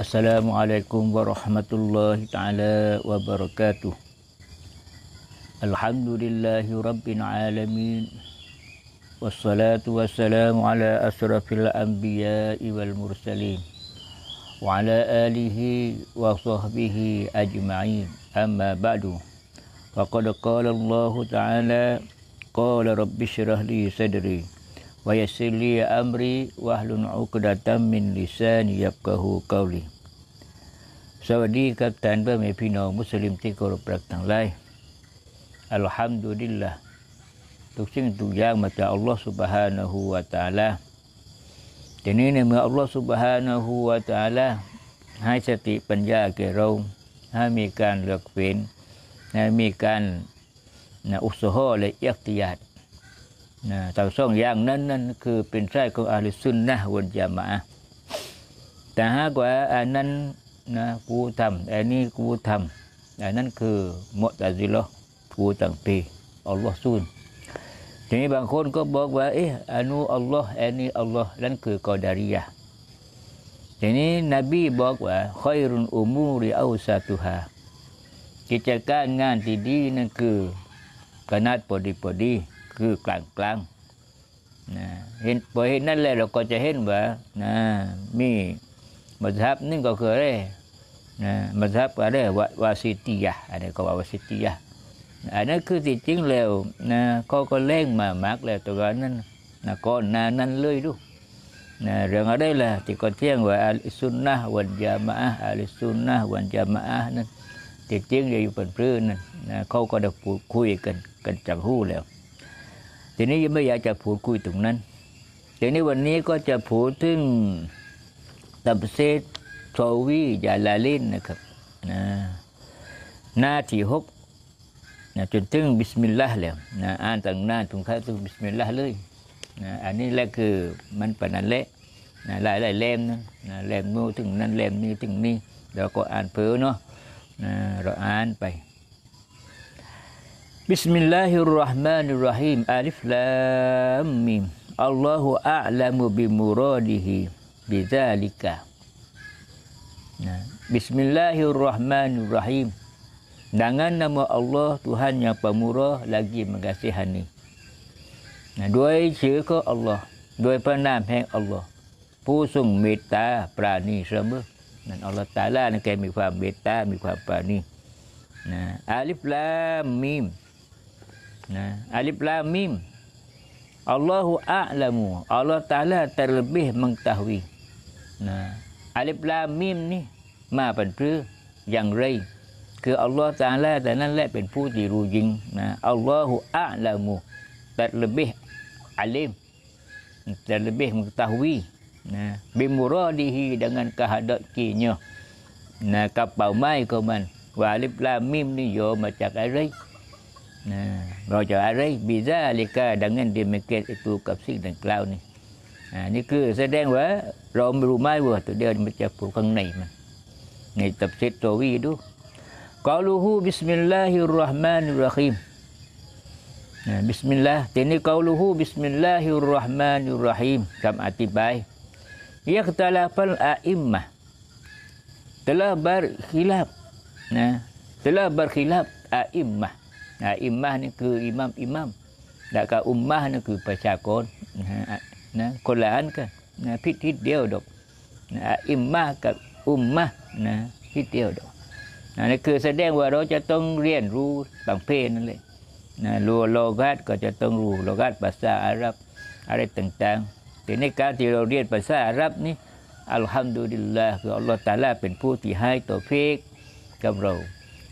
Assalamualaikum warahmatullahi taala wabarakatuh. Alhamdulillahi rabbil alamin. Wassalatu wassalamu ala asrafil anbiya'i wal mursalin wa ala alihi wa sahbihi ajma'in. Amma ba'du. Faqad qala Allah taala qala rabbi shrah li sadri wa yassir li amri wa hlun 'uqdatam min lisani yafqahu qawli สวัสดีครับท่านเพื่อนพี่น้องมุสลิมที่เคารพรักทั้งหลายอัลฮัมดุลิลลาห์ทุกสิ่งทุกอย่างมาจากอัลลอฮ์ سبحانه และ تعالى ทีนี้ในเมื่ออัลลอฮ์ سبحانه และ تعالى ให้สติปัญญาแก่เราให้มีการเลือกเฟ้นให้มีการอุสโฮและเอกติยาตนะทต่สองอย่างนั้นนั่นคือเป็นส้ของอาลิซุนนะวันยามะแต่หากว่าอันนั้นนะกูทำอันนี้กูทำอันนั้นคือมดอาซิลกูต่างปีอัลลอฮ์ซุนทีนี้บางคนก็บอกว่าเอ๊ะอันูอัลลอฮ์อันนี้อัลลอฮ์นั่นคือกอดาริยาทีนี้นบีบอกว่าคอยรุนอุมูริอลซาตุฮากิจการงานที่ดีนั่นคือขนาดพอดีพอดีคือกลางกลางนะเห็นพอเห็นนั่นแหละเราก็จะเห็นว่านะมี มัธยับนี่ก็คืออะไรนะมัธยับอะไรววาสิติยะอันนี้ก็ว่าวาสิติยะอันนั้นคือสิจริงแล้วนะเขาก็เล่งมามากแล้วตัวนั้นนะก่อนนานั้นเลยดูนะเรื่องอะไรล่ะที่ก็เที่ยงว่าอัลสุนนะวันจามะอัลสุนนะวันจามะนั้นติดจริงอยู่็นเพื่อนนั่นนะเขาก็ได้พคุยกันกันจังหู้แล้วทีนี้ไม่อยากจะพูดคุยถึงนั้นทีนี้วันนี้ก็จะพูดถึงตับเซตโซวียาลาลินนะครับนะหน้าที่หกนะจนถึงบิสมิลลาห์แล้วนะอ่านตั้งหน้าถึงข้าถึงบิสมิลลาห์เลย นะอันนี้แหละคือมันปนันเละ นะหลายหลายเล่มนะนะเล่มโน้ถึงนั้นเล่มนี้ถึงนี้ เราก็อ่านเพ้อเนาะ นะเราอ่านไป Bismillahirrahmanirrahim. Alif Lam Mim. Allahu a'lamu bi muradihi bidzalika. Nah, Bismillahirrahmanirrahim. Dengan nama Allah Tuhan yang pemurah lagi mengasihani. Nah, dua isi ke Allah. Dua penam hang Allah. Pusung meta prani semua. Dan Allah Ta'ala nak kami faham meta, kami faham prani. Nah, alif lam mim. นะอัลิฟลามิมอัลลอฮฺอัลามูอัลลอฮฺตาลาตรบิห์มังตาวีนะอัลิฟลามิมนี่มาเป็นพื้อย่างไรคืออัลลอฮฺตาลาแต่นั่นแหละเป็นผู้ที่รู้ยริงนะอัลลอฮฺอัลามูตรบิห์อัลิมตรบิห์มังตาวีนะบิมุรอดีฮี d e n g ั n k e h a d a k i n y ะนะกับเป่าไม้ของมันว่าอัลิบลามิมนี่โยมาจากอะไร Raja Arif Biza Alika dengan demikian itu kapsik dan kelau ni. Ha, ni ke sedang wa rom rumai wa tu dia macam pukang nai mah. Ni tafsir tawi tu. Qauluhu bismillahirrahmanirrahim. Ha, bismillah. Ini qauluhu bismillahirrahmanirrahim. Kam atibai. Ia ketalafal a'immah. Telah berkhilaf. Nah, telah berkhilaf a'immah. นะอิมมานี่คืออิมัมอิมัมแล้วก็อุมมานี่คือประชากรนะนะ คนละอันกันนะพิธีเดียวดอกนะอิมมากับอุมมานะพิธีเดียวดอกนะนี่คือแสดงว่าเราจะต้องเรียนรู้ต่างเพศนั่นเลยนะรู้โลกาตก็จะต้องรู้โลกาตภาษาอาหรับอะไรต่างๆแต่ในการที่เราเรียนภาษาอาหรับนี่อัลฮัมดุลิลลาห์คืออัลลอฮฺตาลาเป็นผู้ที่ให้ตัวเพกกับเรา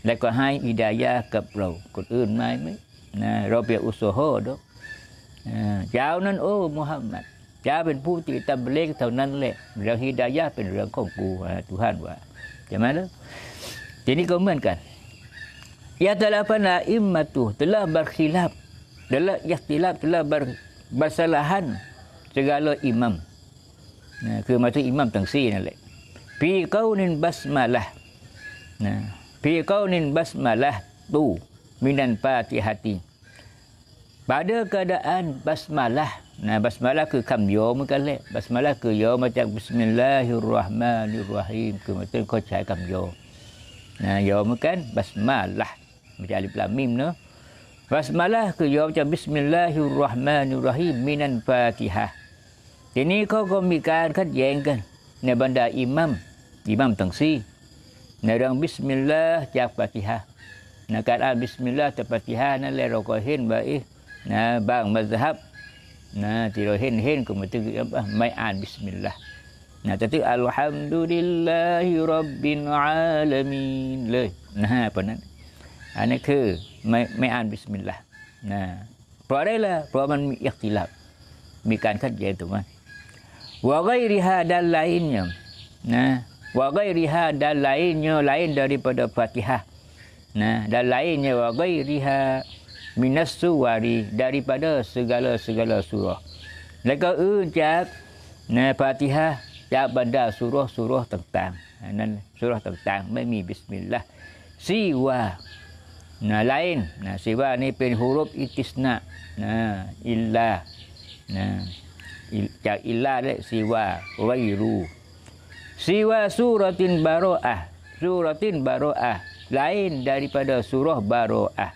แล้วก็ให้อิดายากับเราคนอื่นไม่ไหมนะเราเปียอุสโฮดอกเจ้านั้นโอ้มุฮัมมัดเจ้าเป็นผู้ติดตามเลขเท่านั้นแหละเรื่องฮิดายาเป็นเรื่องของกูทุกท่านว่าใช่ไหมล่ะทีนี้ก็เหมือนกันยาตลาปนาอิมมาตุตลาบาร์ r ิลับตลายาติลับตลาบาร์บาสล b ฮัน e r s ล l a h a n s e g นะคือมาถึงอิหมัมทั้งสี่นั่นแหละพี่เขานินบัสมาละนะ fi qaunin basmalah tu minan fatihati pada keadaan basmalah nah basmalah ke kam yo le basmalah ke yo macam bismillahirrahmanirrahim ke macam ko cai kam yo nah yo makan basmalah macam alif lam mim no basmalah ke yo macam bismillahirrahmanirrahim minan fatihah ini kau kau mikan kat yang kan ni bandar imam imam tangsi ในเรื่องบิสมิลลาห์จากปาฏิฮะนะการอ่านบิสมิลลาห์จากปาฏิหานั่นแหละเราก็เห็นว่าอีนะบางมัสฮับนะที่เราเห็นเห็นก็มาถึงไม่อ่านบิสมิลลาห์นะจะถึงอัลฮัมดุลิลลาฮิรับบินอาลามีนเลยนะฮะเพราะนั้นอันนี้คือไม่ไม่อ่านบิสมิลลาห์นะเพราะอะไรล่ะเพราะมันมีอิติลับมีการขัดแย้งถูกไหมว่าไงริฮาดันไลน์เนี่ยนะ wa ghairiha dan lainnya lain daripada Fatihah. Nah, dan lainnya wa ghairiha minas suwari daripada segala-segala surah. Mereka ucap nah Fatihah ya benda surah-surah tentang dan surah tentang memi bismillah siwa. Nah lain, nah siwa ni pin huruf itisna. Nah illa. Nah ilah ya illa le siwa ghairu. ซีวาสุรตินบารออะสุรตินบารออะ lain daripada surah Baro'ah.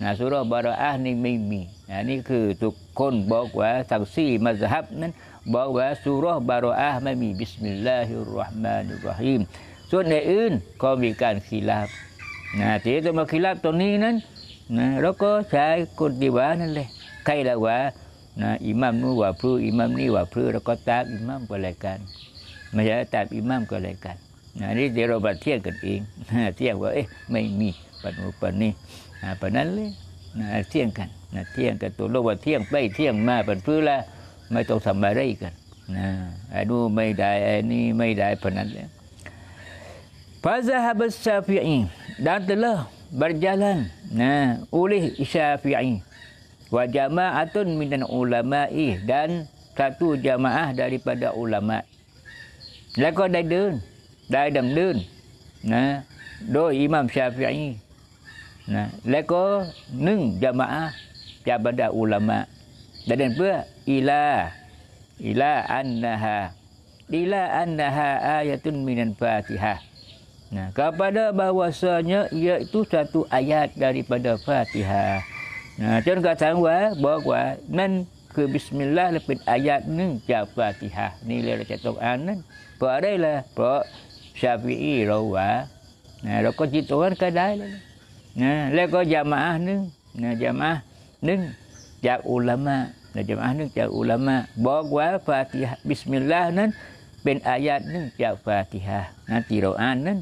Nah, surah Baro'ah ni mimi. Nah, ni ke tukun bahawa saksi mazhab nan bahawa surah Baro'ah mimi Bismillahirrahmanirrahim. So, ni un kau bikin khilaf. Nah, dia tu khilaf tu ni nan. Nah, roko saya kun diwa nan leh. Kailah wa. Nah, imam nu wa pru, imam ni wa pru, roko tak imam bolehkan. ไม่ใช่ตามอิหม่ามก็เลยกันอันนี้เดี๋ยวเราบัดเที่ยงกันเองเที่ยงว่าเอ๊ะไม่มีปัจจุบันนี้ปัจนั้นเลยเที่ยงกันเที่ยงกันตัวโลกว่าเที่ยงไปเที่ยงมาปัจจุบันไม่ต้องทำอะไรกันนะไอ้นู่ไม่ได้ไอ้นี่ไม่ได้ปัจนั้นเลยฟาซาฮับสซาฟิอีดันเตล berjalan nah oleh Syafi'i wa jama'atun minan ulama'i dan satu jamaah daripada ulama แล้วก็ได้เดินได้ดำเดินนะโดยอิหมัมชาฟิอีนะแล้วก็นึ่งจะมาจะบรรดาอุลามะได้เดินเพื่ออีลาอีลาอันนะฮะอีลาอันนะฮะอายะตุนมินันฟาติฮะนะคือพูดว่า satu ayat daripada Fatihah นะจนกระทั่งว่าบอกว่านั่นคือบิสมิลลาห์เป็นอายะหนึ่งจากฟาติฮะนี่เลยเราจะต้องอ่านนั่นเพราะอะไรล่ะเพราะชาฟีอีเราว่าเราก็จิตตัวนั้นก็ได้แล้วนะแล้วก็ยามาหนึ่งนะยามาหนึ่งจากอุลามะนะยามาหนึ่งจากอุลามะบอกว่าฟาติฮะบิสมิลลาห์นั้น เป็นอายัดหนึ่งจากฟาติฮะนะที่เราอ่านนั้น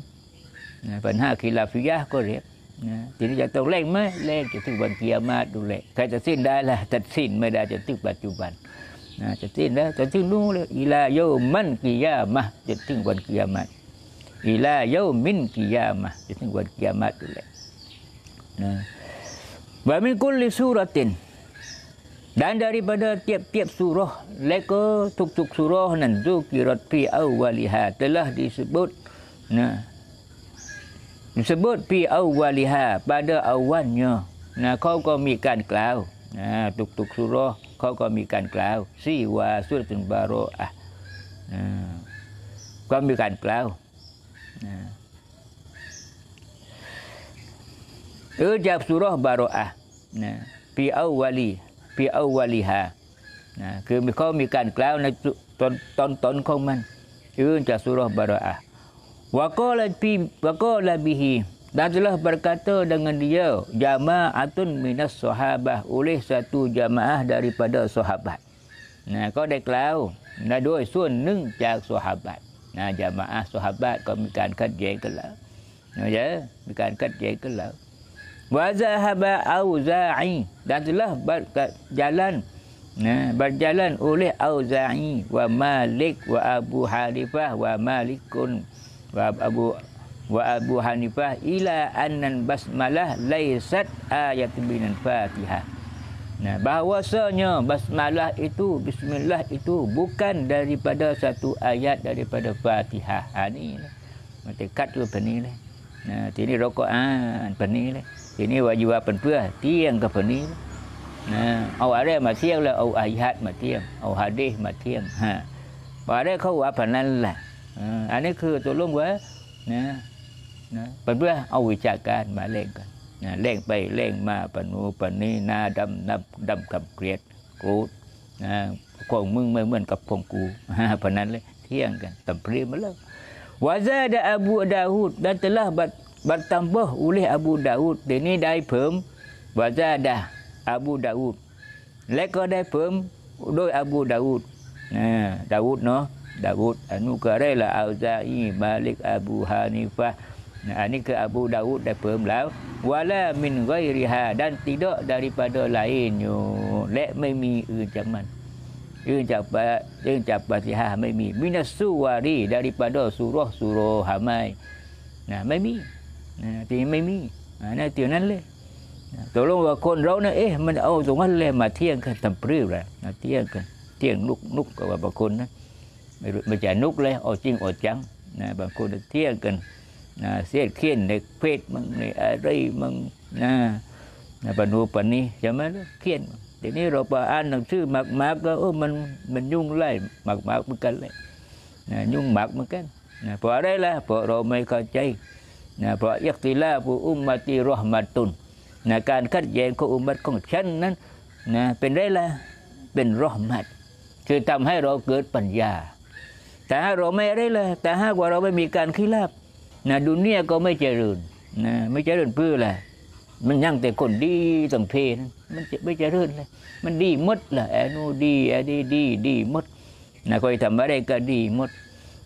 นะปัญหาคอลาฟิยะก็เรียกนะทีนี้จะต้องเล่งไหมเล่งจะถึงวันเกียรมาดูเลยใครจะสิ้นได้ล่ะตัดสิ้นไม่ได้จนถึงปัจจุบันนะจะถึงแล้วจนถึงนู่นเลยอีลาโยมันกิยามะจนถึงวันกิยามะอีลาโยมินกิยามะจนถึงวันกิยามะนั่นแหละนะวามินกุลิสุรตินดังดาริบดาเทียบเทียบสุรห์และก็ทุกทุกสุรห์นั้นดูกิรติอาวาลิฮะเตลห์ดิสบุตนะดิสบุตพิอาวาลิฮะบาดาอาวันเนาะนะเขาก็มีการกล่าวตุกตุกสุรอเขาก็มีการกล่าวซีวาสุรตุนบารอ่ะก็มีการกล่าวเออจากสุรอบารอ่ะนะพีเอาวาลีพีเอาวาลีฮานะคือเขามีการกล่าวในตอนตอนตอนของมันเออจากสุรอบารอ่ะวะก็ลยพีวะก็ลยบีฮี dan telah berkata dengan dia jama'atun minas sahabah oleh satu jamaah daripada sahabat nah kau dah kelau nah dua sun nung jak sahabat nah jamaah sahabat kau mikan kat je kelau nah ya mikan kat je kelau wa zahaba auza'i dan telah berjalan nah berjalan oleh auza'i wa malik wa abu halifah wa malikun wa abu wa Abu Hanifah ila annan basmalah laisat ayatun min al-Fatihah. Nah, bahwasanya basmalah itu bismillah itu bukan daripada satu ayat daripada Fatihah. Ha ni. Matekat tu penilai. Nah, ini rokokan penilai. Ini wajib apa pun tiang ke penilai. Nah, au ada matiang lah, au ayat matiang, au hadis matiang. Ha. Pada kau apa nan lah. Ha, ini ke tolong นะป็นเพื่อเอาวิชาการมาเล่งกันนะเล่งไปเล่งมาปนูปนี้หน้าดำนับดำคำเกลียดกรูดนะขงมึงไม่เหมือนกับพงกูเพราะนั้นเลยเที่ยงกันตำพรีมาแล้ววาซาดะอบูดาฮูดดันตละบัดบัดตัมบะอุลอบูดาฮูดเดี๋ยวนี้ได้เพิ่มวาซาดะอบูดาฮูดและก็ได้เพิ่ม โดยอบูดาวูดนะ ดาวูดเนาะดาวูดอนุกะเรละอัลซาอีมาลิกอบูฮานิฟะอันนี้คืออ Abu d าวุ d ได้เพิ่มแล้ววาละมินไกริฮาดันติดะด a r i p a d a l a i นอยู่และไม่มีอื่นจากมัน อื่นจากปะอื่นจากปฏิหาไม่มี มินัสสุวารีด a r i p าดอสุร a h s รหามายนะไม่มีนะที่ไม่มีนะที่นั้นเลยตกลงว่าคนเรานะเอ๊ะมันเอาตรงนั้นเลยมาเที่ยงกันทำปลื้มแหล้วเที่ยงกัน เที่ยงนุกนุกกับบางคนนะไม่รู้ไม่ใช่นุกเลยเอาจริงเอาจังนะบางคนเที่ยงกันเสียดเขี้ยนในเพศมึงในอะไรมึงนะนะปนูปนี้ใช่ไหมเขี้ยนเดี๋ยวนี้เราไปอ่านหนังสือหมากมากก็เออมันมันยุ่งไล่หมากมากเหมือนกันเลยนะยุ่งหมากเหมือนกันนะเพราะอะไรล่ะเพราะเราไม่เข้าใจนะเพราะยักติลาผู้อุมมาตีรอห์มาตุนนะการขัดแย้งของอุมมัดของฉันนั้นนะเป็นไรล่ะเป็นรอห์มัดคือทำให้เราเกิดปัญญา แต่ถ้าเราไม่ได้เลยแต่หากว่าเราไม่มีการขี้ลาบนะดุเนียก็ไม่เจริญนะไม่เจริญเพื่ออะไรมันยังแต่คนดีสังเพนมันไม่เจริญเลย มันดีมดล่ะแอนูดีแอดี ดีดีมดนะคอยทำอะไรก็ดีมด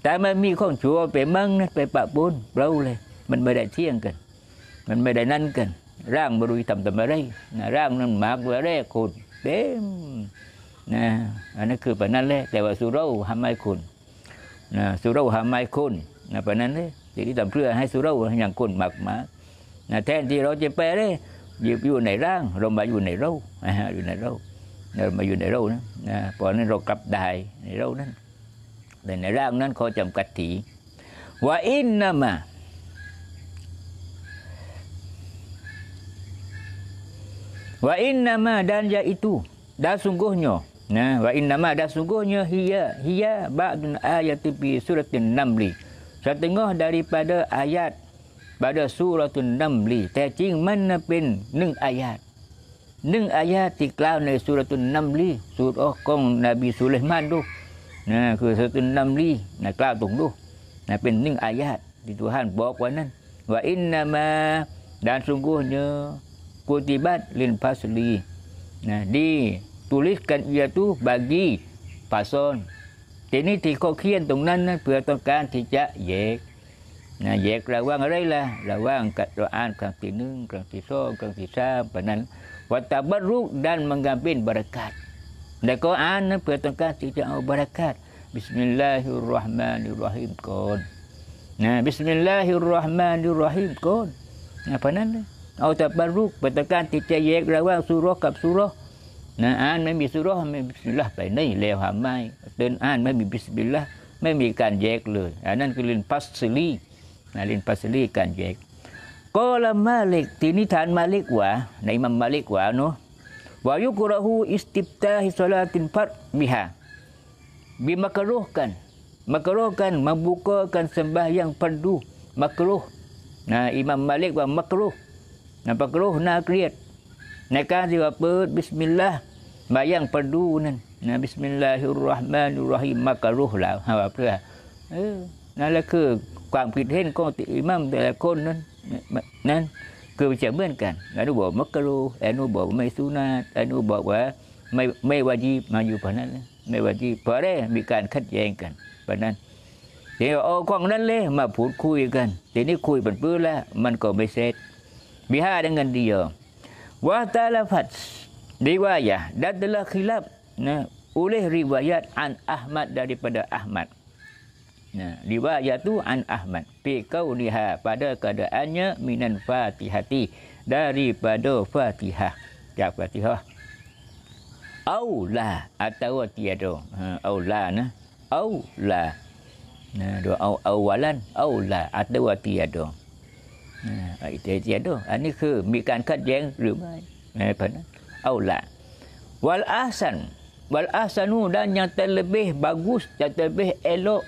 แต่มันมีข้องชัวไปมั่งนะไปปะปนเปล่าเลย มันไม่ได้เที่ยงกัน มันไม่ได้นั่นกัน ร่างบรุยทำทำอะไรนะร่างนั้นหมากว่าแรกคนเต็มนะ อันนั้นคือแบบนั้นแหละแต่ว่าสุราหามไม่คุณนะสุราหามไม่คุณนะแบบนั้นเลยที่ที่ทำเพื่อให้สุราอย่างคนหมักมาแทนที่เราจะไปเลยอยู่อยู่ในร่าง เรามาอยู่ในเรานะฮะอยู่ในเราเรามาอยู่ในเรานะนะพอนั้นเรากลับได้ในเรานั้นแต่ในร่างนั้นเขาจำกัดถีว่าอินนามาว่าอินนามาดั n y า i t u dan s u n g g u โ n นะว่าอินนามาดาสุ sungguhnya hiya hiya b a d u ติป a สุรตินนัม t i n Saya tengok daripada ayat pada surah An-Naml, tajing mana pin neng ayat. Neng ayat di tiklau nai surah An-Naml, surah kong Nabi Sulaiman tu. Nah, ke surah An-Naml, nak kau tung tu. Nah, pin neng ayat di Tuhan bawa kau nan. Wa inna ma dan sungguhnya kutibat lin fasli. Nah, di tuliskan ia tu bagi pasal ทีนี้ที่เขาเขียนตรงนั้นนะเพื่อต้องการที่จะแยกนะแยกระว่างอะไรล่ะระว่างกัดเราอ่านครั้งที่หนึ่งครั้งที่สองครั้งที่สามปนั้นวัตบรุกดันมังกรเป็นบรักัดแต่ก็อ่านนะเพื่อต้องการที่จะเอาบรักัดบิสมิลลาฮิรราะห์มานิรราะหิมก่อนนะบิสมิลลาฮิรราะห์มานิรราะหิมก่อนนะปนั้นเอาแต่บรุกเื่อต้องการที่จะแยกระว่างสุรกับสุรนะอ่านไม่มีสุรห์ไม่มีบิสมิลลาห์ไปไหนเลวหาไม่เดินอ่านไม่มีบิสมิลลาห์ไม่มีการแยกเลยอันนั้นคือลินพัสซิลีนะลินพัสซิลีการแยกก็ละมาเล็กที่นิทานมาเล็กว่า ในมัมมาเล็กว่าเนาะวายุกรหูอิสติบตาฮิสลาตินพัดมิฮะบิมักรุกันมักรุกันมับุกกันสัมบะยังพันดูมักรุ a k นะอิมัมมาเล็กว่ามักรุนะมักรุน่าเกลียดในการที่ว่าเปิดบิสมิลลาห์มายัง g p e r d น n a น na b ิ s m i ล l a h i r ราะห์มานุร h ิมม a ก a รุหแล้วฮาวเพื่อเออนั่นแหละคือความคิดเห็นของอิหมัมแต่ละคนนั้นนั้น คือจะเหมือนกันอนุบอกมักกะร์อนุบอกไม่สุนัตอนุบอกว่าไม่ไม่วาจีมาอยู่พานั้น ไม่วาจีเพราะได้มีการขัดแย้งกันเพราะนั้นเดี๋ยวเอาของนั้นเลย มาพูดคุยกันทีนี้คุยเป็นปื้อแล้ว มันก็ไม่เสร็จมีห้าดังงันเดียวว่าแต่ละผัด riwayat dan telah khilaf nah, oleh riwayat an Ahmad daripada Ahmad. Nah, riwayat tu an Ahmad fi kauniha pada keadaannya minan Fatihati daripada Fatihah. Ya Fatihah. Aula atau tiada. Ha aula nah. Aula. Nah, dua aw, awalan aula atau tiada. Nah, itu tiada. Ini ah, ke mikan kat yang rumah. Eh, pandang aulad. Wal ahsan. Wal ahsanu dan yang terlebih bagus, yang terlebih elok,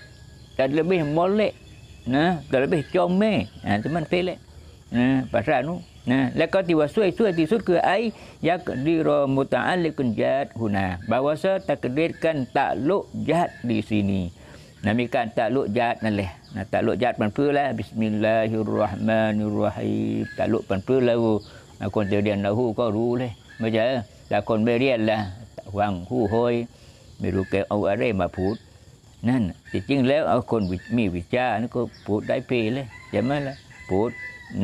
yang terlebih molek. Nah, terlebih comel. Nah, teman pelek. Nah, pasal anu. Nah, laka tiwa suai suai ti suka ai yak diro muta'alikun jahat huna. Bahawasa takdirkan takluk jahat di sini. Namikan takluk jahat nalih. Nah, takluk jahat panpulah. Bismillahirrahmanirrahim. Takluk panpulah. Aku nanti dia nahu kau ruh leh. ม่ใช่แต่คนไม่เรียนละวังคู่ห้อยไม่รู้แกเอาอะไรมาพูด นั่นจริงแล้วเอาคนมีวิจานั่ก็พูดได้เพลเลยใช่ไหมล่ะพูด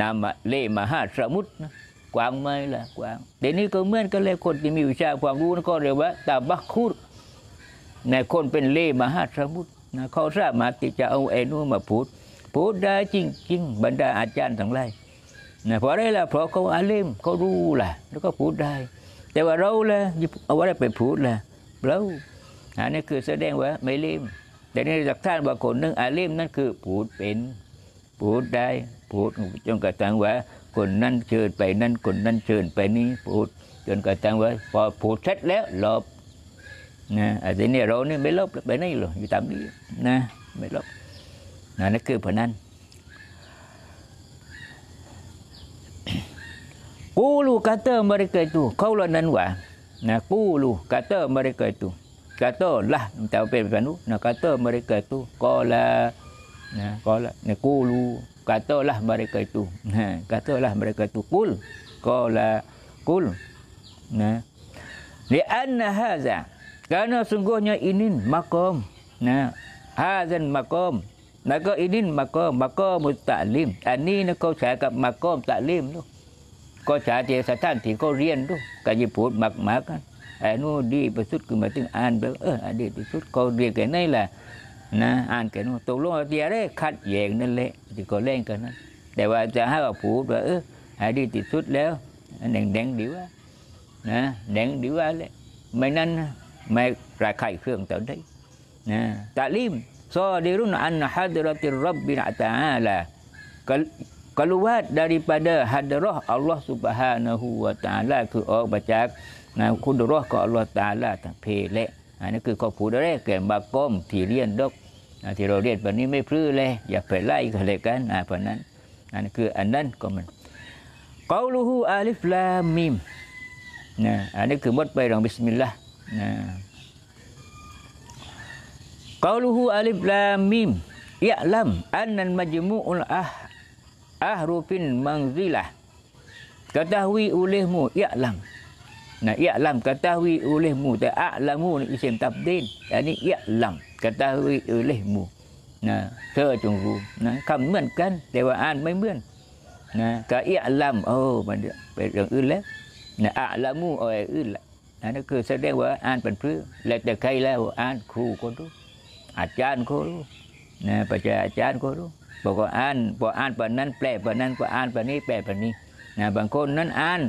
นาะเล่มาหาสมุดนะกวางไหมล่ะกวางเดี๋ยวนี้ก็เหมือนกันเลยคนที่มีวิชาความรู้นั่นก็เรียกว่าตาบักคูดในคนเป็นเล่มาหาสมุรนะเขาทราบมาติจะเอาไอ้นู้นมาพูด พูดได้จริงๆบรรดาอาจารย์ทั้งหลายนะเพราะอะไรล่ะเพราะเขาอาลิมเขารู้ล่ะแล้วก็พูดได้ แต่ว่าเราล่ะเอาอะไรไปพูดล่ะเราอันนี้คือแสดงว่าไม่ลิมแต่นี่หลักฐานบางคนนึงอาลิมนั่นคือพูดเป็นพูดได้ พูดจนกระทั่งว่า คนนั้นเชิญไปนั่นคนนั้นเชิญไปนี้พูดจนกระทั่งว่าพอพูดเสร็จแล้วลบนะอันนี้เราเนี่ยไม่ลบไปไหนหรอกอยู่ตามนี้นะไม่ลบนั่นคือพนัน Kulu kata mereka itu. Kau lah nanwa. Nah, kulu kata mereka itu. Katalah. Minta apa yang tu. Nah, kata mereka itu. Kau lah. Nah, kau lah. Nah, kulu. kata lah mereka itu. Nah, kata lah mereka itu. Kul. Kau lah. Kul. Nah. Lianna haza. Kerana sungguhnya inin makam. Nah. Hazan makam. Maka ini makam. Makam ta'lim. Ini kau cakap makam ta'lim tu. ก็ชาเจส่านที่ก็เรียนด้วยกายพูดหมักหมากันไอ้นู้ดีประสุดคือมาถึงอ่านแบบเอออดีประสุดกาเรียนกันนี่แหละนะอ่านกันตกลงเดียได้คัดแยงนั่นแหละที่ก็เล่นกันนะแต่ว่าจะให้เราผูดว่าเออไอดีประสุดแล้วแดงแดงดีว่า นะแดงดีว่าเลยไม่นั้นไม่ราคาเครื่องต่อได้นะตาลิมซอดีรุนอันฮัดรติรับบินอัตาละ keluar daripada hadrah Allah Subhanahu wa taala ke orang baca nah kudrah ke Allah taala tak pelek อันนี้คือข้อผู้ได้แก่บากรมที่เรียนดกที่เราเรียนวันนี้ไม่พลื้อเลยอย่าไปไล่กันเลยกันอ่าเพราะนั้นอันนี้คืออันนั้นก็มันกอลูฮูอาลิฟลามิมนะอันนี้คือหมดไปรองบิสมิลลาห์นะกอลูฮูอาลิฟลามิมยะลัมอันนั้นมัจมูอุลอะ ahrufin manzilah ketahui olehmu ya'lam nah ya'lam ketahui olehmu ta a'lamu isim tabdil yani ya'lam ketahui olehmu nah tercunggu nah kan เหมือน kan dewaan ไม่เหมือน nah ka ya'lam oh pada orang ulah eh? nah a'lamu oh ulah นั่นคือแสดงว่าอ่านเป็นพื้นและแต่ใครแล้วอ่านครูคนรู้อาจารย์คนรู้นะประชาอาจารย์คนรู้บอกว่าอ่านบอกอ่านแบบนั้นแปลแบบนั้นบออ่านแบบนี้แปลแบบนี้นะบางคนนั้นอ่าน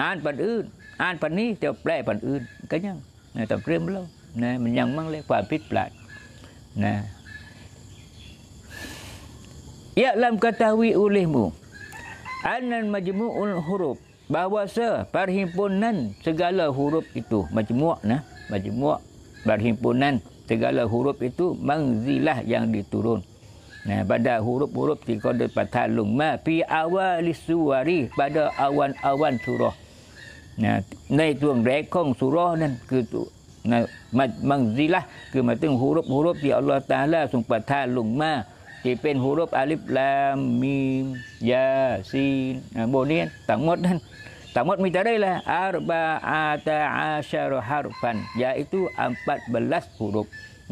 อ่านแบบอื่นอ่านแบบนี้แต่แปลแบบอื่นก็ยังนะแต่เรื่องเล่านะมันยังมั่งเลยความผิดพลาดนะยะลัมกะตาวีอุลิมูอันนั้นมัจมุอุลฮุรุบบาวาเซปารหิมปุนนั้นสกาลฮุรุบอิตุมัจมุอนะมัจมุอปารหิมปุนนั้นสกาลฮุรุบอิตุมังซิลาห์ยังดิตุรุน Nah, pada huruf-huruf di kode patalung ma fi awali suwari pada awan-awan surah. Nah, ในช่วงแรกของสุรนั่นคือนะมัมังซีละ คือมาถึงฮุรุปฮุรุปที่อัลลอฮฺตาลาทรงประทานลงมาที่เป็นฮุรุปอาลิฟลามมียาซีนโบนียนต่างหมดนั่นต่างหมดมีแต่ได้ละอารบะอาตาอาชารฮารุฟัน yaitu 14 huruf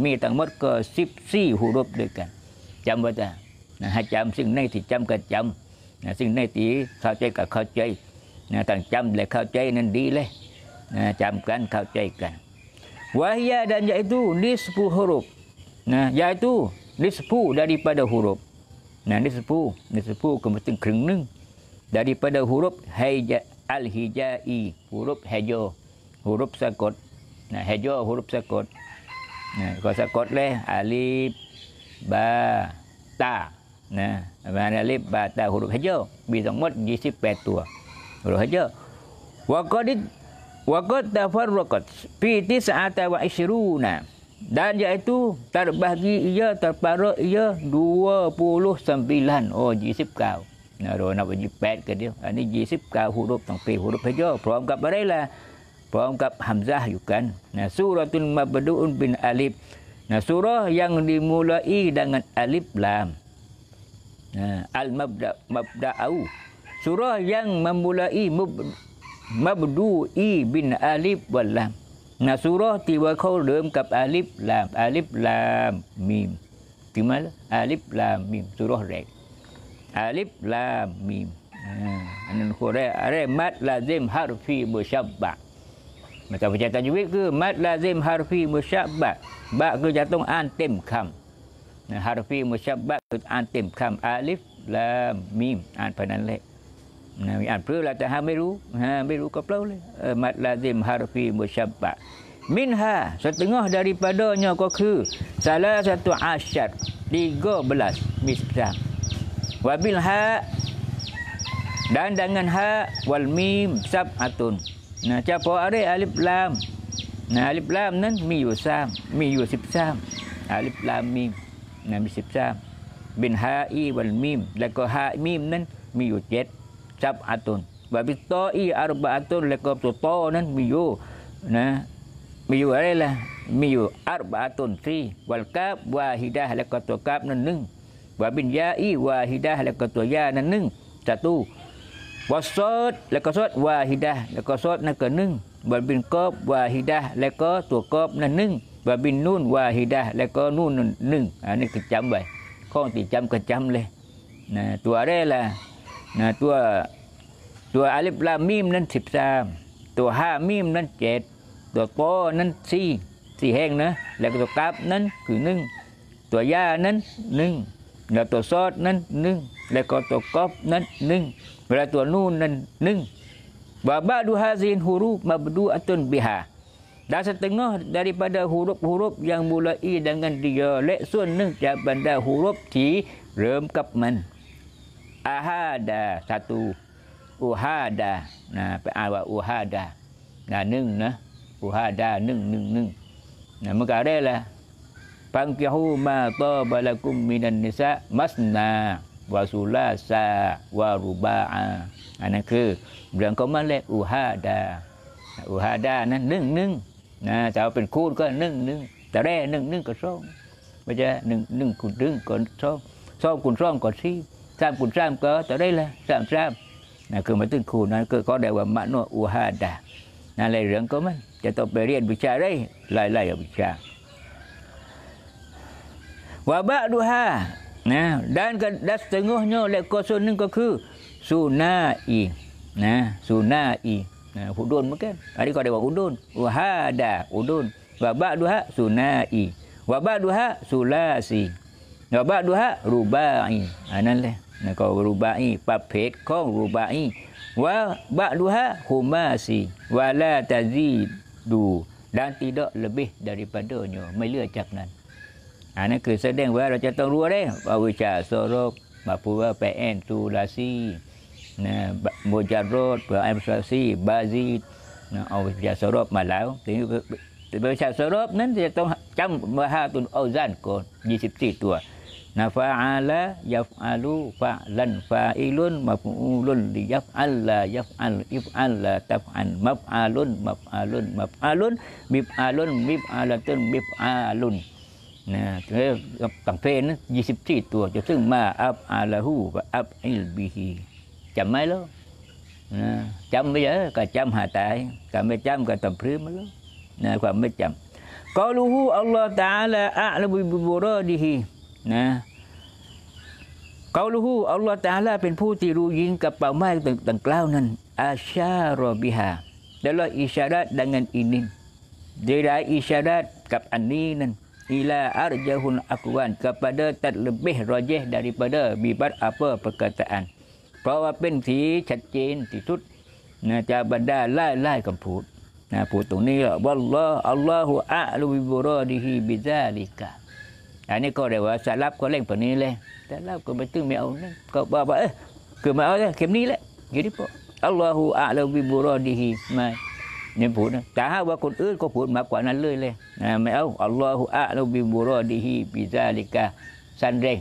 มีต่างหมดก็14 huruf ด้วยกันจำว่าจะนให้จำซึ่งในที่จำกับจำนะซึ่งในตีเข้าใจกับเข้าใจนะต่างจำและเข้าใจนั้นดีเลยนะจำกันเข้าใจกันวาฮียะดันยาอิตูนิสปูฮุรุบนะยาอิตูนิสปู d า r i p a d a ฮุรุบนะนิสปูนิสปูก็หมายถึงครึ่งนึง d า r i p a d a ฮุรุบฮัยจะอัลฮิจาอีฮุรุบฮะโยฮุรุบสะกดนะฮะโยฮุรุบสะกดนะก็สะกดเลยอาลีบ ba ta Ba Ta huruf hijau, นะมานาลิบบาตาฮุรุฮะจอมีทั้งหมด28ตัวฮุรุฮะจอวะกอดิวะกอดตะฟารุกตฟีติสอาตาวะอิชรูนะ huruf hijau. dan iaitu terbahagi ia terparuk ia 29 oh jisip kau nah ro nak bagi pet ke dia ani ah, jisip kau huruf tang pe huruf haja pram kap barailah pram kap hamzah yukan nah suratul mabduun bin alif Nah, surah yang dimulai dengan alif lam. Nah, al mabda mabda'u. Surah yang memulai mabdu'i bin alif wal lam. Nah, surah tiba kau dalam kap alif lam. Alif lam mim. Gimana? alif lam mim. Surah rek. Alif lam mim. Ha, anan khore are mat lazim harfi musyabba. Macam pencatatan juga ke mat lazim harfi musyabba. Bab tu jatuh antim kam. Nah, harfi musyabbab tu antim kam. Alif, lam, mim. An ah, panan lek. Nah, an ah, pula tak hamiru. Ha, hamiru kau pelau lek. Eh, mat lazim harfi musyabbab. Minha, setengah daripadanya kau ke. Salah satu asyar. Tiga belas. Misal. Wabil ha. Dan dengan ha. Wal mim. Sab atun. Nah, capa alif, lam. นะอาลิบลามนั้นมีอยู่สาม มีอยู่สิบสามอาลิบลามมีนะมีสิบสามบินฮาอีวันมีมแล้วก็ฮามีมนั้นมีอยู่เจ็ดซับอัตุนบาบิโตอีอารบอัตุน แล้วก็ตัวโตนั้นมีอยู่นะ มีอยู่อะไรล่ะ มีอยู่อารบอัตุนสี่วัลกาบวาฮิดาแล้วก็ตัวกาบนั้นหนึ่งบาบินยาอีวาฮิดาแล้วก็ตัวยา นั้นหนึ่งจัตุวัสดแล้วก็สดวาฮิดาแล้วก็สดนั่นก็หนึ่งบบินกอบวาฮิดะและก็ตัวกอบนั่นหนึ่งบบินนู่นวาฮิดะและก็นู่นหนึ่ง อันนี้ก็อจำไว้ข้องติดจำก็จำเลยนะตัวแรกละนะตัวตัวอาลิบลามีมนั้นสิบสามตัวห้ามีมนั้นเจ็ดตัวโปนั้นสี่สี่แห้งนะ แล้วก็ตัวกรบนั้นคือหนึ่งตัวย่านั้นหนึ่งแล้วตัวซอดนั้นหนึ่ง แล้วก็ตัวกอบนั้นหนึ่งเวลาตัวนู่นนั้นหนึ่ง Wabadu hazin huruf mabdu atun biha. Dan setengah daripada huruf-huruf yang mulai dengan dia. Lek sun ni jabanda huruf di remkap man. Ahada satu. Uhada. Nah, pe'awa ah, uhada. Nah, neng nah. Uhada neng neng neng. Nah, maka ada lah. Pangkihu ma balakum minan nisa masna wa sulasa wa ruba'a. อันนั้นคือเรื่องของมะเล็กอูฮาดาอูฮาดานั้นนึ่งนึ่งนะแต่เอาเป็นคูณก็นึ่งนึ่งแต่แร่นึ่งนึ่งก็สอมไม่ใช่หนึ่งหนึ่งคุณนึ่งก็สอมสอมคุณสอมก็ซีสามคุณสามก็แต่ได้ละสามสามนะคือมาตึ้งคูณนั้นก็ก็ได้ว่ามะโนอูฮาดานั่นเลยเรื่องก็มันจะต้องไปเรียนวิชาได้ไล่ไล่ยวิชาวาบะดูฮานะด้านกรนดัสตงโง่และก็ส่วนหนึ่งก็คือ sunai nah sunai nah hudun bukan hari kau ada buat hudun wahada hudun wa ba'duha sunai wa ba'duha sulasi wa ba'duha rubai anan ha, leh nah kau rubai papet kau rubai wa ba'duha humasi wala tazidu dan tidak lebih daripadanya melia caknan ana ha, kesedeng wa rajatan ruwa deh bawa cha sorok mapuwa pn tulasi lasi mujarrad wa absasi bazi au biasarab malau thì bây giờ sở nên thì trong trong mà ha tuần ô gian còn 24 tuổi na ala yaf'alu fa'lan fa'ilun maf'ulun li yaf'alla yaf'al if'alla taf'al maf'alun maf'alun maf'alun mif'alun mif'alatun mif'alun nè thế bằng phê nó 24 tuổi cho xưng ma áp alahu và áp ilbihi จำไม่ลู้จำไม่เยอะก็จำหาตาย ก็ไม่จำก็ตบพื้นมาแล้วนะความไม่จำก็รู้อัลลอฮฺตาละอัลบุบุบุรอดีฮีนะก็ลูฮูอัลลอฮฺตาลาเป็นผู้ที่รู้ยิงกับเป่าไม้ต่างกล่าวนั้นอาชาโรบิฮาดัลลอิชารัดดังนั้นอินินเดรายอิชารัดกับอันนี้นั้นอิลาอารยาหุนอักวันเ e บ a d a t e r จ e b i h rojeh d a r บ p บัตอัปเปอร์ประกาศอันเพราะว่าเป็นสีชัดเจนที่สุดนะจะบรรดาไล่ไล่คำพูดนะพูดตรงนี้ว่าวัลลอฮ์อัลลอฮุอะลูบิบรอดิฮีบิซาลิกะอันนี้ก็เรียกว่าสารับก็เล่งแบบนี้เลย แต่รับก็ไม่ตึงไม่เอานะก็บอกว่าเออคือมาเอาเข็มนี้แหละอยู่ที่พออัลลอฮุอะลูบิบรอดิฮีมาเนี่ยพูดนะแต่หาว่าคนอื่นก็พูดมากกว่านั้นเลยเลยนะไม่เอาอัลลอฮุอะลูบิบรอดิฮีบิซาลิกะสันเร่ง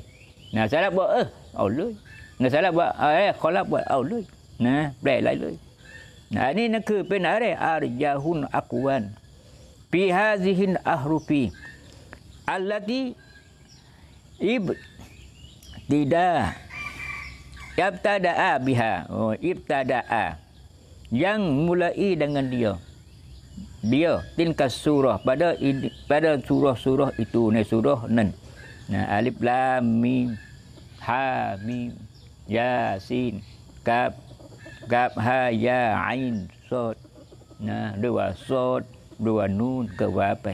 นะสารับบอกเออเอาเลยนาสาราบว่าเออขอรับว่าเอาเลยนะแปลไรเลยอันนี้นั่นคือเป็นอะไรอาริยาหุนอักวันปีฮาซิฮินอัครูปีอัลลอฮอิบติดาอิบตาดาบิฮะอิบตาดายังมุลาอดังนดียดียตินกัสสุรห์ pada pada surah surah itu ในสุรห์นั้นนะอัลิบลามีฮามี ya sin kap kap ha ya ain sod นะด้วยว่าโซดด้วยว่านูนก็ว่าไป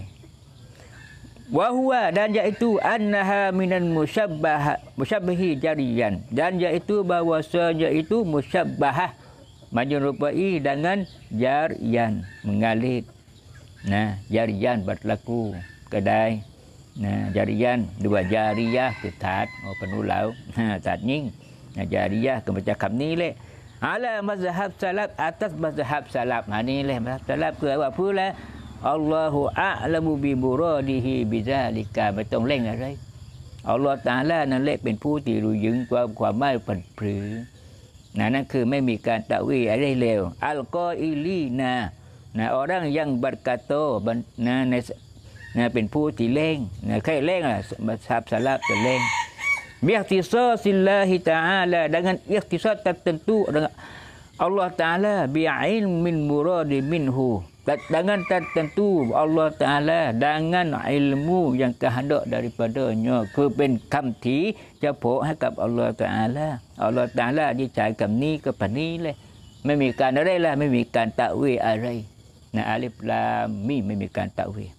วะฮัวดันจะอิทูอันนะฮะมินันมุชับบะฮะมุชับบะฮีจารียันดันจะอิทูบาวะโซจะอิทูมุชับบะฮะมันจะรูปไอ้ดังนั้นจารียันมงาลิดนะจารียันบัตรละกูก็ได้นะจารียันด้วยว่าจารียะคือถาดโอ้เป็นรู้แล้วฮะถาดยิ่งจาริยะก็มาจากคำนี้เลยอาลามัซฮับสลับอัตัสมัซฮับสลับอันนี้เลยมัซฮับสลับคือว่าผู้ละอัลลอฮฺอัลลมุบิบุรอดีฮิบิซาลิกาไม่ต้องเร่งอะไรอัลลอฮฺตาลานั่นเล่กเป็นผู้ที่รู้ยึงความความไม่ผันผือนะนั่นคือไม่มีการตะวีอะไรเร็วอัลกออิลีนานะอรังยังบัตกาโตนะในนะเป็นผู้ที่เล่งนะใครเล่งอ่ะมัซฮับสลับจะเล่ง bi'tisasillahi ta'ala dengan ikhtisar tertentu dengan Allah Ta'ala bi'ain min muradi minhu dengan tertentu Allah Ta'ala dengan ilmu yang terhadap daripadanya kebin kamti jepuk hakab Allah Ta'ala Allah Ta'ala dicari ni kepada ni leh memikan arai lah memikan takwi arai na alif lam mi memikan takwi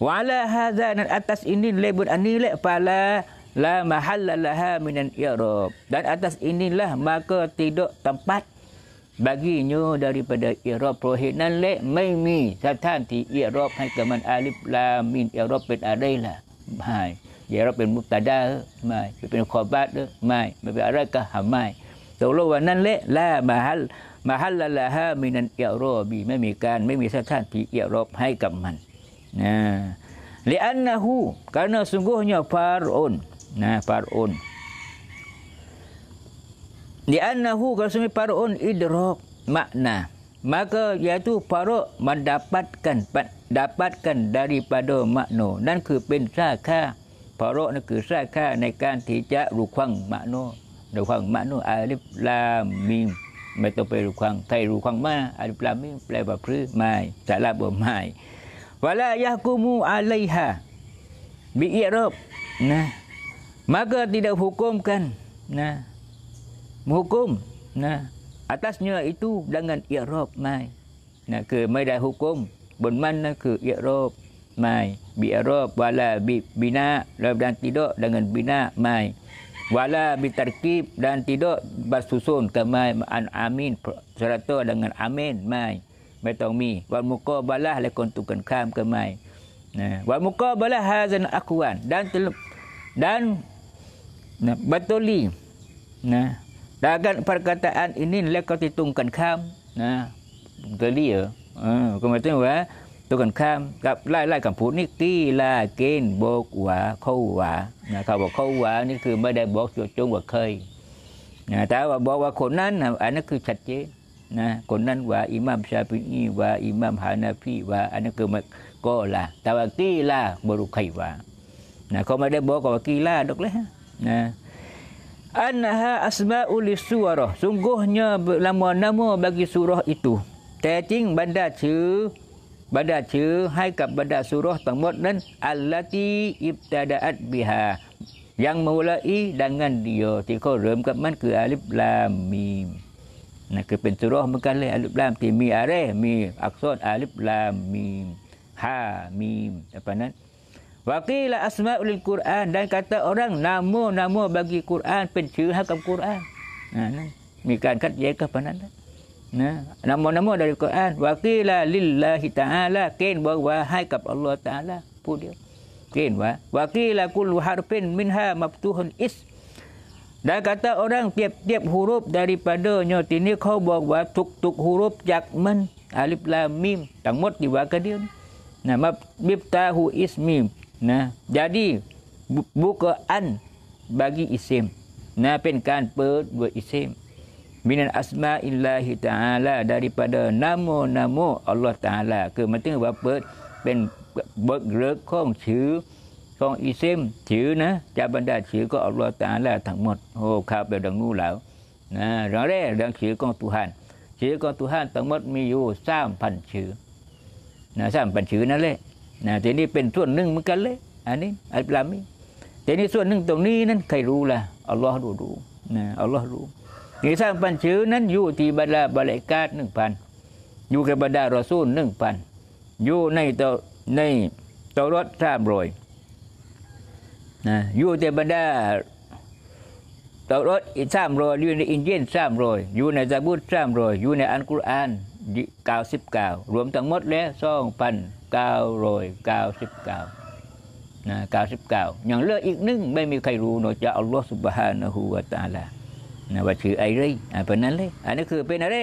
wala hadha atas ini lebut anilek lah. pala pala la laha minan i'rab dan atas inilah maka tidak tempat baginya daripada i'rab prohinan le maimi satan ti i'rab hai kaman alif lam min i'rab bin adailah mai i'rab bin mubtada mai bin khabar mai bin arakah hamai tolong wanan le la mahal laha minan i'rab ไม่มีการไม่มีสถานที่อิรอบให้กับมันนะ li annahu karena sungguhnya farun Nah, Far'un. Di annahu kalau sumi Far'un idrok makna. Maka iaitu Far'un mendapatkan dapatkan daripada makna. Dan ke pen saka. Far'un ke saka naikkan tijak rukwang makna. Rukwang makna alif lam mim. ไม่ต้องไปรู้ควังไทยรู้ควังมาอาริปลามิแปลว่าพรือไม่สาระบ่ไม่วลายะกูมูอาไลฮะบิเอรบนะ maka tidak hukumkan nah menghukum nah atasnya itu dengan i'rab mai nah ke mai dah hukum bun mana ke i'rab mai bi i'rab wala bi bina dan tidak dengan bina mai wala bi tarkib dan tidak bersusun ke mai an amin serata dengan amin mai mai tong mi wal muqabalah la kuntukan kam ke mai nah wal muqabalah hazan akwan dan dan น Nah, b a t u l น Nah, dagan perkataan ini lah kau t i t งกันข้ามนะบัตโตลีเ i y อก็หมายถึงว่าตุ n ก k a n kham kap lai lai คำพูดนี่กีลาเกณฑ์บอกว่าเขาว่านะเขาบอกเขาว่านี่คือไม่ได้บอกจงว่าเคยนะแต่ว่าบอกว่าคนนั้นนะอันนั้นคือชัดเจนนะคนนั้นว่าอิหม่ามชาบินีว่า อิหม่ามฮานาฟีว่า อันนั้นคือมันก็ละ แต่ว่ากีลาบรุัคว่านะเขาไม่ได้บอกว่ากีลาดอกเลยฮะ Ya. Anha asma'ul surah. Sungguhnya nama-nama bagi surah itu. Tating benda ce benda ce hai kap benda surah tamat dan allati ibtada'at biha. Yang mulai dengan dia. Tiko rem kap man ke alif lam mim. Nah ke pen surah makan le alif lam ti mi are mim aksan alif lam mim. Ha mim apa nak? Waqila asma'ul Quran dan kata orang nama-nama bagi Quran pencerahkan Quran. Ha, nah, nah. Mikan kat ya ke pananda. Nah, nama-nama dari Quran waqila lillahi ta'ala kain bahwa hai kepada Allah taala pudia. Kain wa waqila kullu harfin minha maftuhun is dan kata orang tiap-tiap huruf daripada daripadanya tini kau bawa bahwa tuk-tuk huruf jakman alif lam mim tang mod di wakadion. Nah, mab, mibtahu ismi นะ jadi bukaan bagi isim nah penkan per dua isim minal asma'illahi ta'ala daripada nama-nama Allah Ta'ala คือมันถึงว่าเปิดเป็นบทเลิกของชื่อของ i ิซิมชื่อนะจากบรรดาชื่อก็อัลลอฮฺตาลาทั้งหมดโอ้ข้าวเปลดังงูเหลานะเรื่องแรกเรื่องชื่อของตุฮันชื่อของตุฮันทั้งหมดมีอยู่สามพันชื่อนะสามพันชืนั่นแหละนะทีนี้เป็นส่วนหนึ่งเหมือนกันเลย อันนี้อัลลามีทีนี้ส่วนหนึ่งตรงนี้นั้น ใครรู้ล่ะ อัลลอฮ์รู้รู้นะ อัลลอฮ์รู้ที่สร้างปัญชื้อนั้นอยู่ที่บรรดาบริกาศหนึ่งพัน อยู่กับบรรดารอซูลหนึ่งพัน อยู่ในเตในเตรถสามรอยนะ อยู่ในบรรดาเตรถอีกสามรอยอยู่ในอินเดียนสามรอยอยู่ในซาบุตสามรอยอยู่ในอันกุรอานเก้าสิบเก้ารวมทั้งหมดแล้วสองพันก้าร้อยเก้าสิบเก้านะเก้าสิบเก้าอย่างเลือกอีกนึงไม่มีใครรู้นอกจากอัลลอฮฺสุบฮานะฮูวาตาลานะว่าชื่ออะไรอ่าเป็นนั้นเลยอันนี้คือเป็นอะไร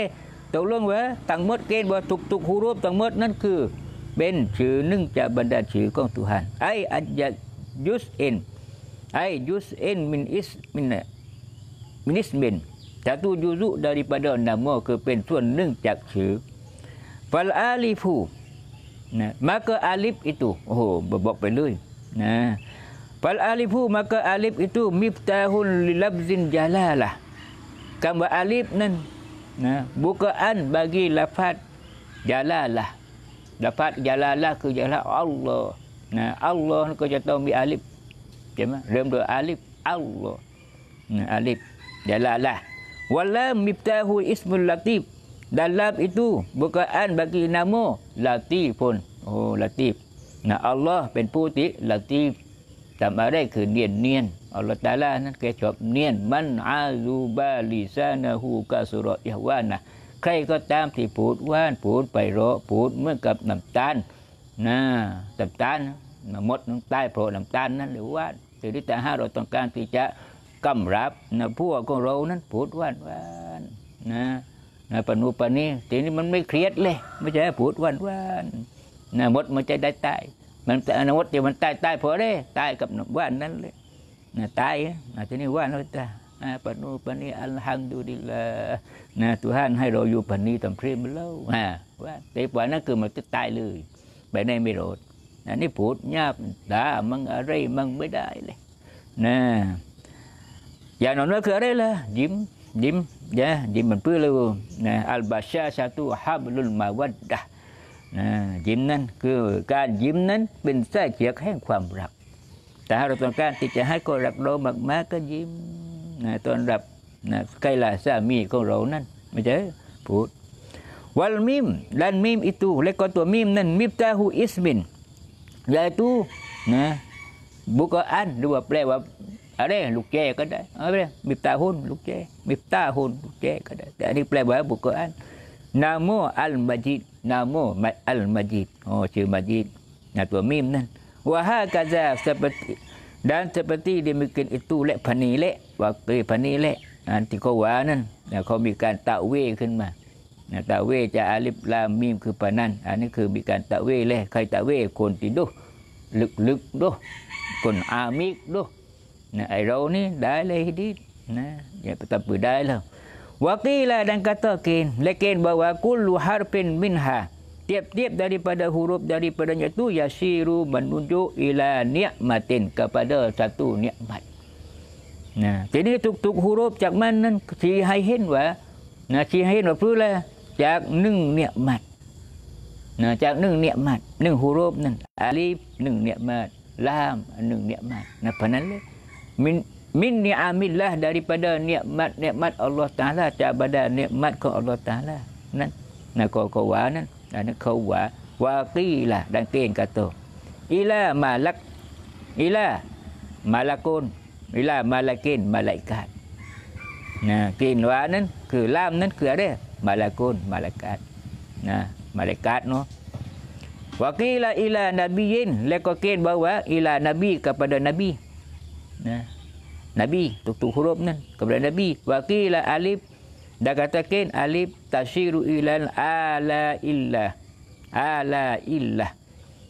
ตกลงว่าตั้งมดเกณฑ์ว่าทุกทุกฮูรูปตั้งมดนั่นคือเป็นชื่อหนึ่งจากบรรดาชื่อของทุฮันไออัจยุสเอ็นไอยุสเอ็นมินอิสมินมินิสเมนจ satu j u z u น daripada nama ke p e นนึงจากชื่อฟาลอาลีฟู Nah, maka alif itu. Oh, berbuat peluh. Nah. Fal alifu maka alif itu miftahul lilabzin jalalah. Kamu alif nan. Nah, bukaan bagi lafaz jalalah. Lafaz jalalah ke jalalah Allah. Nah, Allah ke jata mi alif. Jama, rem do alif Allah. Nah, alif jalalah. Wala miftahu ismul latif. Dalam itu berkenaan bagi nama Latifun. Oh Latif. Nah Allah เป็นผู้ที่ Latif ทำอะไรคือเนียนเนียนอัลลอฮฺตาลานั้นแกชอบเนียนมันอาลูบาลิซานาฮูกาสุรอยะวานะใครก็ตามที่พูดว่านพูดไปรอะพูดเมื่อกับน้ำตาลนะน้ำตาลนะมดน้ำต้โผล่น้ำตาลนั้นหรือว่านสิ่งแต่ห้าเราต้องการที่จะกำรับนะพวกของเรานั้น พูดว่านว่านนะนะปนุปนี้ทีนี้มันไม่เครียดเลยไม่ใช่พูดวันวันนะมดมันจะได้ตายมันแต่อนาคตเดี๋ยวมันตายตายพอเลยตายกับว่านนั้นเลยนะตายนะทีนี้ว่านเราตายปนุปนี้อัลฮัมดุลิลละนะทุท่านให้เราอยู่ปนี้ตำเพลิมแล้วฮะว่า แต่ป่านั้นคือมันจะตายเลย ไปได้ไม่รอดอันนี้พูดยาบด่ามังอะไรมังไม่ได้เลยนะอย่านอนว่าคืออะไรล่ะยิ้มยิ้มนะยิ้มมันเพื่อเลยนะอัลบาชาชาตุฮับลุลมาวัดดะนะยิ้มนั้น คือการยิ้มนั้นเป็นแท้เกียกแห่งความรัก แต่เราต้องการที่จะให้คนรักเรามาก ๆก็ยิ้มนะตอนรับนะใกล้ละสามีของเรา นั้น ไม่ใช่พูดวัลมิมดันมิมอิตูและก็ตัวมิมนั้น มิบตาหูอิสมินยาตูนะบุกอันหรือว่าแปลว่าอะไรลูกแจก็ได้อะไรมิบตาหุนลูกแจมิบตาหุนลูกแจก็ได้แต่อันนี้แปลว่าบุคคลนามูอัลมาจิดนามูมอัลมาจิดอ๋อชื่อมาจิดนะตัวมิมนั่นว่าฮากาซาสปติดั dan ิ e p e ิ t ิ d e ิ i k i a n itu lek p ว่าเกย w a k นีเลอันที่เขาว่านั่นเนี่ยเขามีการตะเวขึ้นมานะตะเวจะอาลิบลามิีมคือปานั้น อันนี้คือมีการตะเวเละใครตะเวคนติดดุลึกๆดุคนอามิกดุ Nah, airau ni dah leh di. Nah, ya tetap dah lah. Waqila dan katakin. Lekin bahawa kullu harfin minha. Tiap-tiap daripada huruf daripada itu. Yasiru menunjuk ila ni'matin. Kepada satu ni'mat. Nah, jadi tuk-tuk huruf cak mana si haihin wa. Nah, si haihin apa lah. Cak neng ni'mat. Nah, cak neng ni'mat. Neng huruf neng. Alif neng ni'mat. Lam neng ni'mat. Nah, panah lah min min ni'amillah daripada nikmat nikmat Allah Taala daripada nikmat ke Allah Taala nan nak kau kau wa nan dan kau wa waqilah dan kain kata ila malak ila malakun ila malakin malaikat nah kain wa nan ke lam nan ke ada malakun malaikat nah malaikat no waqila ila nabiyin lekokin bahawa ila nabi kepada nabi Nabi, tutup huruf kan. Kepada Nabi. Waqila alif. Dah katakan alif tashiru ilan ala illah. Ala illah.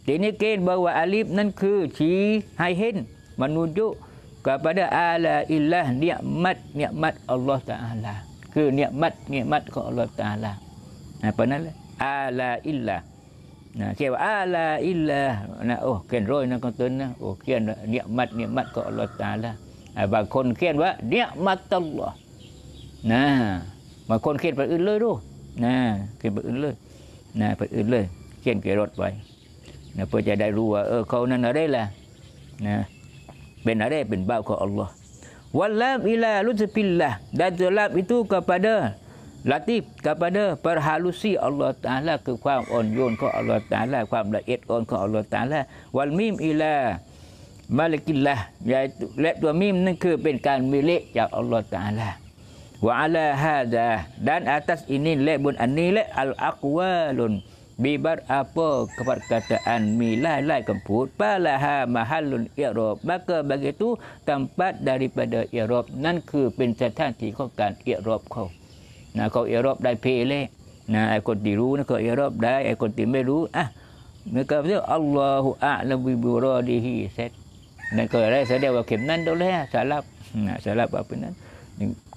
Dia ni kan bahawa alif nan ke ci hai hen. Menunjuk kepada ala illah ni'mat ni'mat Allah Ta'ala. Ke ni'mat ni'mat ke Allah Ta'ala. Apa nama Ala illah. นะเขียนว่าอัลาอิลลานะโอ้เขียนร้ยนะก็ตื่นนะโอ้เขียนเนี่ยมัดเนี่ยมัดก็อัลลอฮ์ตาละบางคนเขียนว่าเนี่ยมัดตลอดนะบางคนเขียนไปอื่นเลยดูนะเขียนไปอื่นเลยนะไปอื่นเลยเขียนเกียรติไว้นะเพื่อจะได้รู้ว่าเออเขานั้นอะไรล่ะนะเป็นอะไรเป็นบ่าวของอัลลอฮ์วันละอิลลาลุสปิลละดันจะลาบอิทูกับปะเดอ latif kepada perhalusi Allah Ta'ala ke ความอ่อนโยนของ Allah Ta'ala ความละเอียดอ่อนของ Allah Ta'ala วัลมิมอิลามาลกิลละยาและตัวมิมนั่นคือเป็นการมิเลจาก Allah Ta'ala วะอัลฮะดะดันอัตัสอินินและบนอันนี้และอัลอักวาลุนบีบาร์อาโป้ perkataan มีไล่ไล่คำพูดปาลาฮามาฮัลลุนเอโรบ maka begitu tempat daripada เอโรบนั่นคือเป็นสถานที่ของการเอโรบเขานะเขาเอรอบได้เพล่นะไอ้คนที่รู้นะเขาเอรอบได้ไอ้คนที่ไม่รู้อ่ะมันก็เรียกอัลลอฮฺอัลลอฮฺบุรอดีฮีเซต็จนั่นก็ไรแสดงว่าเข็มนั้นตัวแรกสารับนะสารับว่าเป็นนั้น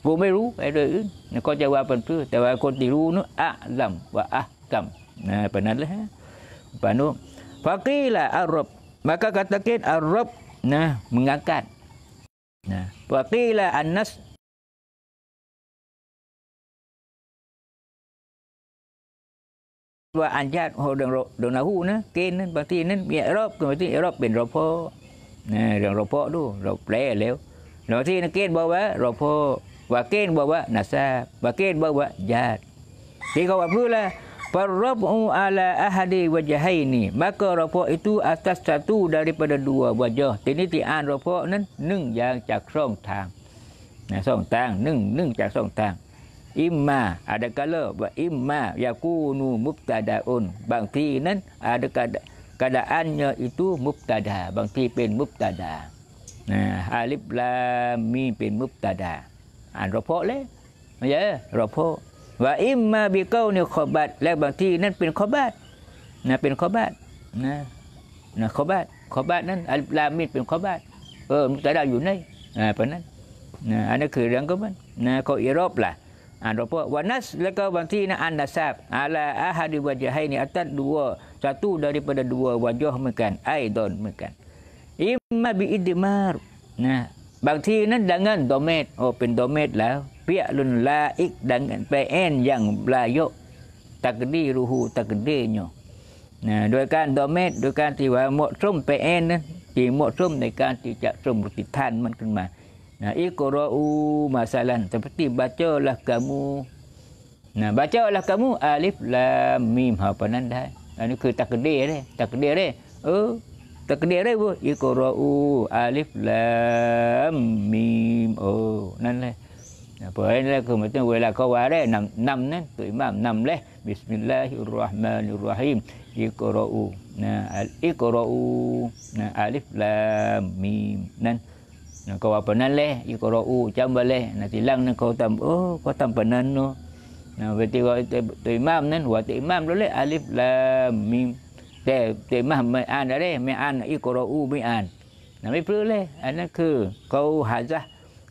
กูไม่รู้ไอ้เรื่องนื่นนะก็จะว่าเป็นพื่อแต่ว่าคนที่รู้นะอะลัมว่าอะกัมนะเป็นนั้นเลยฮะปานุฟากีละอารบมากกก a ตะก a n อ r a b nah mengangkat nah w a แหละอันนัสว่าอันชาติโดนโดงนาหูนะเกณฑ์นั้นบางทีนั้นมีรอบกับางทีรอบเป็นรอพ่อนะเรื่องรอพ่อดูรอแปลแล้วบางทีนัะเกณฑ์บอกว่ารอพ่อว่าเกณฑ์บอกว่านาซาว่าเกณฑ์บอกว่าญาติที่เขาว่าพูดละพระรบอุอาลาอาฮดีวจะให้นี่มากรอพ่ออิตูอัตัสตัตูดาริปดาดัววจจ์ทีนี้ที่อ่านรอพ่อนั้นหนึ่งอย่างจากส่องทางนะส่องทางหนึ่งหนึ่งจากส่องทางอิมมาอาดกะเลว่าอิมมายากูนูมุบตาดาอุนบางทีนั้นอา a k ะก a k e a นเนี่ยอิ t ูมุบตาดาบางทีเป็นมุบตาดาฮาลิบลามีเป็นมุบตาดา อ่านรพเลยเยอะรพว่าอิมมาบิเกลเนี่ยขอบัดและบางทีนั้นเป็นขอบัดนะเป็นขอบัดนะนะขอบัดขอบัดนั้นอาลลามีเป็นขอบัดเออมุตะดาอยู่ในอ่าปนั้นนะอันนั้นคือเรื่องก็มันนะก็อีรอบล่ะ Ha, dua apa? Wanas laka wanti na an nasab ala ahadi wajah ini atas dua. Satu daripada dua wajah makan. Aidon makan. Imma bi idmar. Nah, bangti na dengan domet. Oh, pin lah lah. lun laik dengan pen yang belayo takdi ruhu takdinya. Nah, dua kan domet, dua kan tiwa mok sum pen. Ti mok sum dengan ti cak sum rutitan mungkin mah. Nah, iqra'u masalan. Seperti bacalah kamu. Nah, bacalah kamu alif lam mim. Ha panan dah. Anu ha, ke takdir eh. Takdir eh. Oh. Takdir eh bu. Iqra'u alif lam mim. Oh, nan leh. Apa yang lah ke macam wala kawar eh. Nam, nam nan. Tu imam. Nam leh. Bismillahirrahmanirrahim. Iqra'u. Nah, al iqra'u. Nah, alif lam mim. Nan. นก็ว่าปนันเลยอีกรออูจำเลยนะทีลังนั่นเขาทำโอ้เขาทำปนันเนาะนะเวทีว่าตัวอิมามนั้นว่าตัวอิมัมรู้เลยอาลิฟลามิมแต่ตัวมัมไม่อ่านอะไรไม่อ่านอีกรออูไม่อ่านนะไม่เพื่อเลยอันนั้นคือเขาหาจะ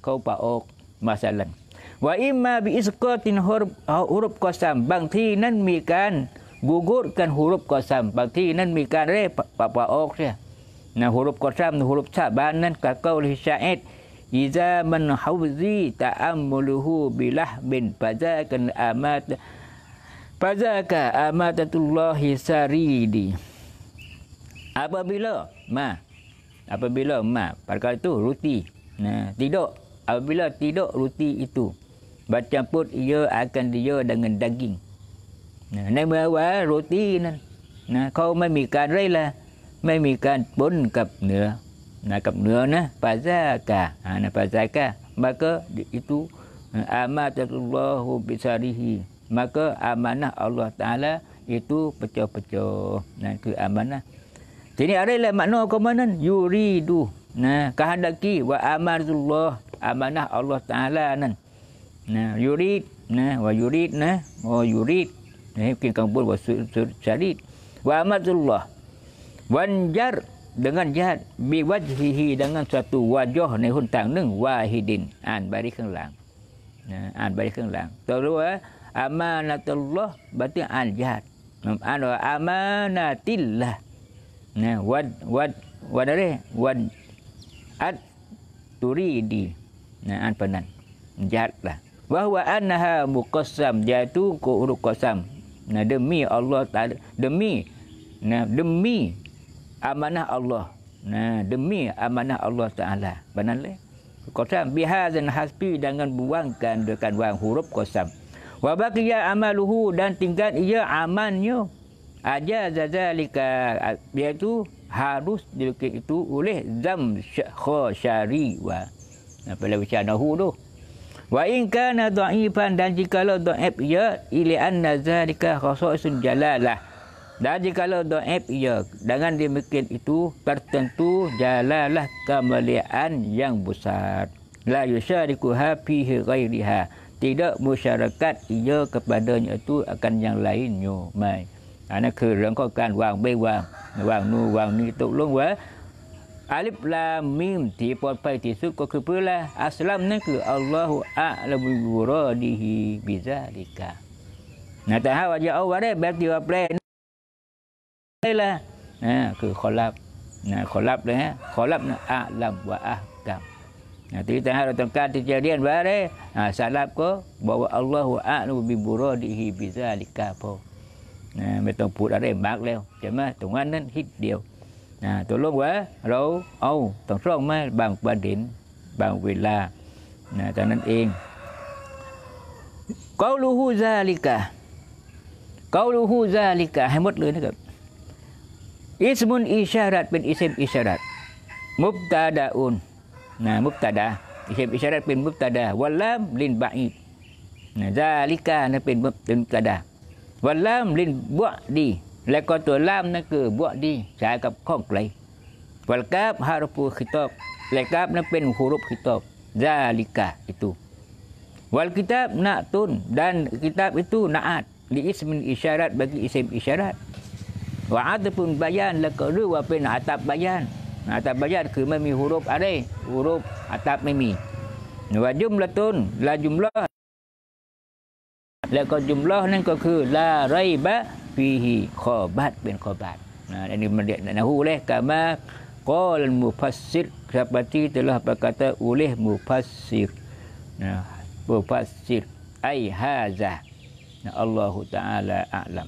เขาปะออกมาสั่งว่าอิมาบิอิสกอตินฮอร์ฮุรุบกอซัมบางที่นั้นมีการบูกรกันฮุรุบกอซัมบางที่นั้นมีการเร่ปะปะออกเนี่ย Nah huruf kosam huruf cabanan kakau oleh syaid. Iza man hawzi ta'amuluhu bilah bin fazakan amat. Fazaka amatatullahi saridi. Apabila ma apabila ma perkara itu ruti nah tidur apabila tidur ruti itu macam put ia akan dia dengan daging nah nama awal roti nah kau memikan rela lah. ไม่มีการปนกับเนื้อนะกับเนื้อนะปาซากาอ่านะปาซากะมาก็อิตุอามาตุลลอฮุบิซาริฮีมาก็อามานะอัลลอฮ์ตาลาอิตุปะโจปะโจนั่นคืออามานะทีนี้อะไรละมันโนก็มันนั่นยูรีดูนะกาฮันดากีว่าอามาตุลลอฮ์อามานะอัลลอฮ์ตาลานั่นนะยูรีดนะว่ายูรีดนะโอยูรีดนะให้กินกังบุญว่าสุริดว่าอามาตุลลอฮ์ wanjar dengan jahat, bi wajhihi dengan satu wajah ni huntang neng wahidin an bari kenglang an bari kenglang terus eh amanatullah berarti an jihad an amanatillah nah wad wad wadare wad at turidi nah an penan jihad lah wa huwa annaha muqassam jatu urqasam nah demi Allah taala demi nah demi amanah Allah. Nah, demi amanah Allah Taala. Benar le. Kosam Qasam dan hasbi dengan buangkan dengan wang huruf kosam. Wabak ia amaluhu dan tinggal ia amannya. Aja zazalika dia tu harus dilukis itu oleh zam khasyari wa apa lagi cara nahu tu. Wa in kana dhaifan dan jika la dhaif ya ila anna zalika khasaisun jalalah. Dan jika do'ib ia dengan demikian itu tertentu jalalah kemuliaan yang besar. La yusyarikuha fihi ghairiha. Tidak musyarakat ia kepadanya itu akan yang lainnya. Mai. Ana ke rengko kan wang be wang. Wang nu wang ni tok long wa. Alif lam mim ti pot pai ti suk ko ke pula. Aslam ni ke Allahu a'lamu bi muradihi bizalika. Nah, tak hawa je awal eh, berarti apa นี่ละนะคือขอรับนะขอรับเลยฮะ ขอรับนะอาลัมวะอากัมนะที่แต่เราต้องการที่จะเรียนว่าเลยสารับก็บอกว่าอัลลอฮฺอาลุบิบุรอดิฮิบิซาลิกา พอนะไม่ต้องพูดอะไรมากแล้วใช่ไหมตรงนั้นนั้นฮิตเดียวนะตัวโลกว่าเรา เอา ต้องร้องมาบางประเด็นบางเวลานะแต่นั้นเอง กอลูฮูซาลิกะกอลูฮูซาลิกะให้หมดเลยนะครับ Ismun isyarat bin isim isyarat. Mubtadaun. Nah, mubtada. Isim isyarat bin mubtada. Walam lin ba'id. Nah, zalika na bin mubtada. Walam lin bu'di. Lekotu lam na ke bu'di. Saya akan kongklai. Walkab harupu khitab. Lekab na bin huruf khitab. Zalika itu. Wal kitab na'tun. Dan kitab itu na'at. Di ismin isyarat bagi isim isyarat. ว่าอาตปุนบายานแล้วก็เรียกว่าเป็นอาตับบายานอาตับบายานคือไม่มีหุรุปอะไรหุรุปอาตับไม่มีว่าจุมละตุนละจุมละแล้วก็จุมละนั่นก็คือลาไรบะฟีฮีขอบาดเป็นขอบาดนะอันนี้มันเรียกนะฮูเลกามากอลมุฟัสซิร s e p ี r t i telah berkata oleh m u f a ะ s i r nah m u f a s ะ i r าอัลลอฮ l l a h าลาอัลลัม